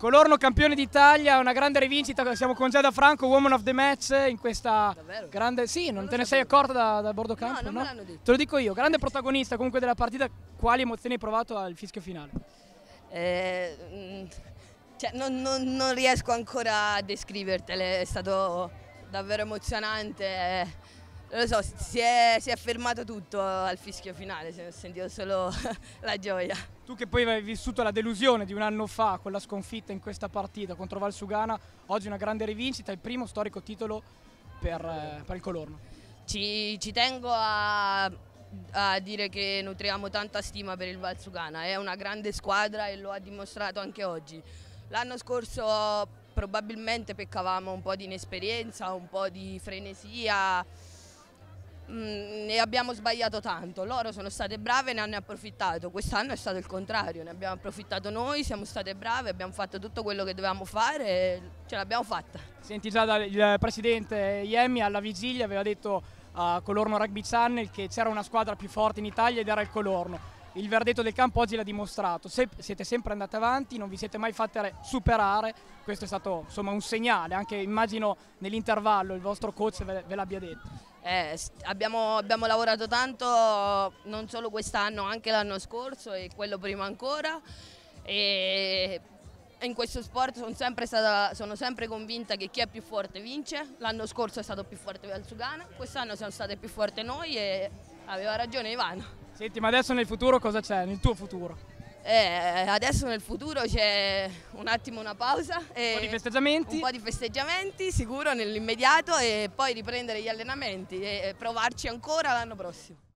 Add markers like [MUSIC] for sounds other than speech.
Colorno campione d'Italia, una grande rivincita, siamo con Giada Franco, Woman of the Match in questa Davvero? grande... Sì, non, non te ne sei accorta da, da bordo campo? No, non no? me l'hanno detto. Te lo dico io, grande protagonista comunque della partita, quali emozioni hai provato al fischio finale? Eh, mm, cioè, non, non, non riesco ancora a descrivertele, è stato davvero emozionante. Eh non lo so, si è, si è fermato tutto al fischio finale, ho sentito solo [LAUGHS] la gioia. Tu che poi avevi vissuto la delusione di un anno fa con la sconfitta in questa partita contro Valsugana, oggi una grande rivincita, il primo storico titolo per, eh, per il Colorno. Ci, ci tengo a, a, dire che nutriamo tanta stima per il Valsugana, è una grande squadra e lo ha dimostrato anche oggi. L'anno scorso probabilmente peccavamo un po' di inesperienza, un po' di frenesia, Mm, ne abbiamo sbagliato tanto, loro sono state brave e ne hanno approfittato, quest'anno è stato il contrario, ne abbiamo approfittato noi, siamo state brave, abbiamo fatto tutto quello che dovevamo fare e ce l'abbiamo fatta. Senti già il presidente Iemmi alla vigilia aveva detto a Colorno Rugby Channel che c'era una squadra più forte in Italia ed era il Colorno il verdetto del campo oggi l'ha dimostrato, Se, siete sempre andati avanti, non vi siete mai fatti superare, questo è stato insomma, un segnale, anche immagino nell'intervallo il vostro coach ve, l'abbia detto. Eh, abbiamo, abbiamo, lavorato tanto non solo quest'anno, anche l'anno scorso e quello prima ancora e in questo sport sono sempre, stata, sono sempre convinta che chi è più forte vince, l'anno scorso è stato più forte Valsugana, quest'anno siamo state più forti noi e aveva ragione Ivano. Senti, ma adesso nel futuro cosa c'è? Nel tuo futuro? Eh, adesso nel futuro c'è un attimo una pausa. un po' di festeggiamenti. Un po' di festeggiamenti, sicuro nell'immediato e poi riprendere gli allenamenti e provarci ancora l'anno prossimo.